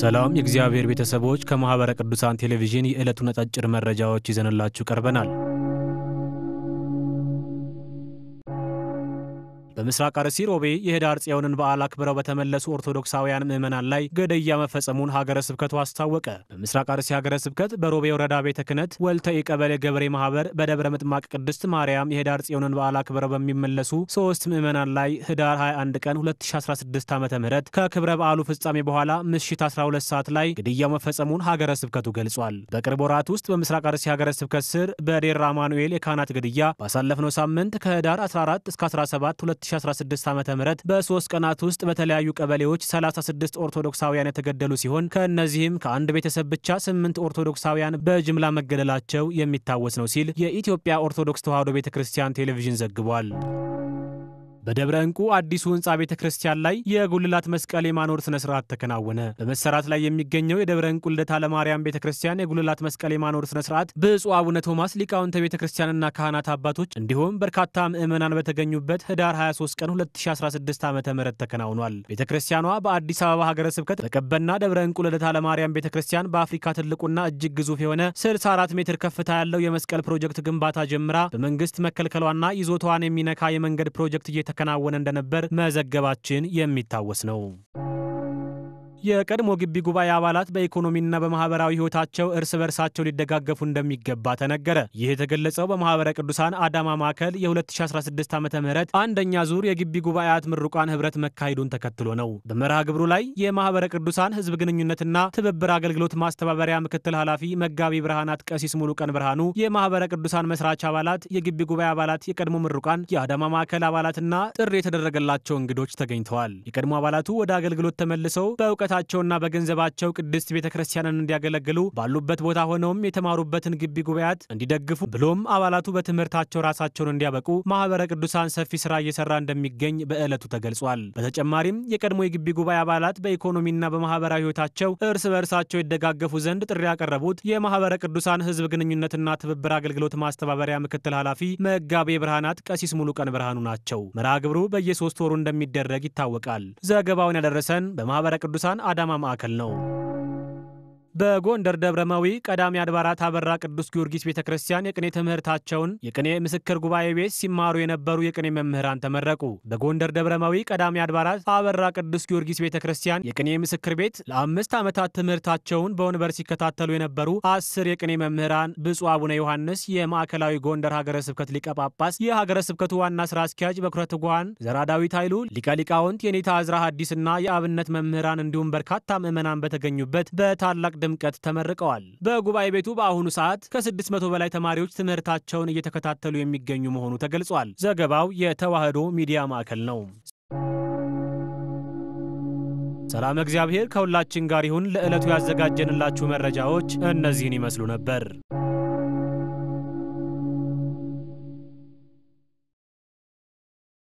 ሰላም የእግዚአብሔር ቤተሰቦች፣ ከማኅበረ ቅዱሳን ቴሌቪዥን የዕለቱን አጫጭር መረጃዎች ይዘንላችሁ ቀርበናል። በምስራቅ አርሲ ሮቤ የህዳር ጽዮንን በዓል አክብረው በተመለሱ ኦርቶዶክሳውያን ምዕመናን ላይ ግድያ መፈጸሙን ሀገረ ስብከቱ አስታወቀ። በምስራቅ አርሲ ሀገረ ስብከት በሮቤ ወረዳ ቤተ ክህነት ወልተኢ ቀበሌ ገበሬ ማህበር በደብረ ምጥማቅ ቅድስት ማርያም የህዳር ጽዮንን በዓል አክብረው በሚመለሱ ሶስት ምዕመናን ላይ ህዳር 21 ቀን 2016 ዓ ም ከክብረ በዓሉ ፍጻሜ በኋላ ምሽት 12 ሰዓት ላይ ግድያው መፈጸሙን ሀገረ ስብከቱ ገልጿል። በቅርብ ወራት ውስጥ በምስራቅ አርሲ ሀገረ ስብከት ስር በዴራ ማኑኤል የካህናት ግድያ ባሳለፍነው ሳምንት ከህዳር 14 እስከ 17 2016 ዓ ም በሶስት ቀናት ውስጥ በተለያዩ ቀበሌዎች 36 ኦርቶዶክሳውያን የተገደሉ ሲሆን ከእነዚህም ከአንድ ቤተሰብ ብቻ ስምንት ኦርቶዶክሳውያን በጅምላ መገደላቸው የሚታወስ ነው ሲል የኢትዮጵያ ኦርቶዶክስ ተዋሕዶ ቤተ ክርስቲያን ቴሌቪዥን ዘግቧል። በደብረ እንቁ አዲሱ ህንፃ ቤተ ክርስቲያን ላይ የጉልላት መስቀል የማኖር ስነ ስርዓት ተከናወነ። በመሰራት ላይ የሚገኘው የደብረ እንቁ ልደታ ለማርያም ቤተ ክርስቲያን የጉልላት መስቀል የማኖር ስነ ስርዓት ብፁዕ አቡነ ቶማስ ሊቃውንተ ቤተ ክርስቲያንና ካህናት አባቶች እንዲሁም በርካታ ምዕመናን በተገኙበት ህዳር 23 ቀን 2016 ዓ ም ተከናውኗል። ቤተ ክርስቲያኗ በአዲስ አበባ ሀገረ ስብከት በቀበና ደብረ እንቁ ልደታ ለማርያም ቤተ ክርስቲያን በአፍሪካ ትልቁና እጅግ ግዙፍ የሆነ 64 ሜትር ከፍታ ያለው የመስቀል ፕሮጀክት ግንባታ ጀምራ በመንግስት መከልከሏና ይዞታዋን የሚነካ የመንገድ ፕሮጀክት እየተ እያከናወነ እንደነበር መዘገባችን የሚታወስ ነው። የቀድሞ ግቢ ጉባኤ አባላት በኢኮኖሚና በማህበራዊ ህይወታቸው እርስ በርሳቸው ሊደጋገፉ እንደሚገባ ተነገረ። ይህ የተገለጸው በማህበረ ቅዱሳን አዳማ ማዕከል የ2016 ዓ ም አንደኛ ዙር የግቢ ጉባኤያት ምሩቃን ህብረት መካሄዱን ተከትሎ ነው። በመርሃ ግብሩ ላይ የማህበረ ቅዱሳን ህዝብ ግንኙነትና ትብብር አገልግሎት ማስተባበሪያ ምክትል ኃላፊ መጋቢ ብርሃናት ቀሲስ ሙሉ ቀን ብርሃኑ፣ የማህበረ ቅዱሳን መስራች አባላት፣ የግቢ ጉባኤ አባላት፣ የቀድሞ ምሩቃን፣ የአዳማ ማዕከል አባላትና ጥሪ የተደረገላቸው እንግዶች ተገኝተዋል። የቀድሞ አባላቱ ወደ አገልግሎት ተመልሰው በእውቀት በእውቀታቸውና በገንዘባቸው ቅድስት ቤተ ክርስቲያንን እንዲያገለግሉ ባሉበት ቦታ ሆነውም የተማሩበትን ግቢ ጉባኤያት እንዲደግፉ ብሎም አባላቱ በትምህርታቸው ራሳቸውን እንዲያበቁ ማህበረ ቅዱሳን ሰፊ ስራ እየሰራ እንደሚገኝ በዕለቱ ተገልጿል። በተጨማሪም የቀድሞ የግቢ ጉባኤ አባላት በኢኮኖሚና በማህበራዊ ህይወታቸው እርስ በእርሳቸው ይደጋገፉ ዘንድ ጥሪ ያቀረቡት የማህበረ ቅዱሳን ህዝብ ግንኙነትና ትብብር አገልግሎት ማስተባበሪያ ምክትል ኃላፊ መጋቤ ብርሃናት ቀሲስ ሙሉ ቀን ብርሃኑ ናቸው። መርሃ ግብሩ በየሶስት ወሩ እንደሚደረግ ይታወቃል። ዘገባውን ያደረሰን በማህበረ ቅዱሳን አዳማ ማዕከል ነው። በጎንደር ደብረመዊ ቀዳሚ አድባራት አበራ ቅዱስ ጊዮርጊስ ቤተ ክርስቲያን የቅኔ ትምህርታቸውን የቅኔ ምስክር ጉባኤ ቤት ሲማሩ የነበሩ የቅኔ መምህራን ተመረቁ። በጎንደር ደብረመዊ ቀዳሚ አድባራት አበራ ቅዱስ ጊዮርጊስ ቤተ ክርስቲያን የቅኔ ምስክር ቤት ለአምስት ዓመታት ትምህርታቸውን በወንበር ሲከታተሉ የነበሩ አስር የቅኔ መምህራን ብፁዕ አቡነ ዮሐንስ የማዕከላዊ ጎንደር ሀገረ ስብከት ሊቀ ጳጳስ፣ የሀገረ ስብከቱ ዋና ስራ አስኪያጅ በኩረት ጓን ዘራዳዊት ኃይሉ፣ ሊቀ ሊቃውንት የኔታ አዝራ ሐዲስና የአብነት መምህራን እንዲሁም በርካታ ምዕመናን በተገኙበት በታላቅ በድምቀት ተመርቀዋል። በጉባኤ ቤቱ በአሁኑ ሰዓት ከ600 በላይ ተማሪዎች ትምህርታቸውን እየተከታተሉ የሚገኙ መሆኑ ተገልጿል። ዘገባው የተዋህዶ ሚዲያ ማዕከል ነው። ሰላም እግዚአብሔር ከሁላችን ጋር ይሁን። ለዕለቱ ያዘጋጀንላችሁ መረጃዎች እነዚህን ይመስሉ ነበር።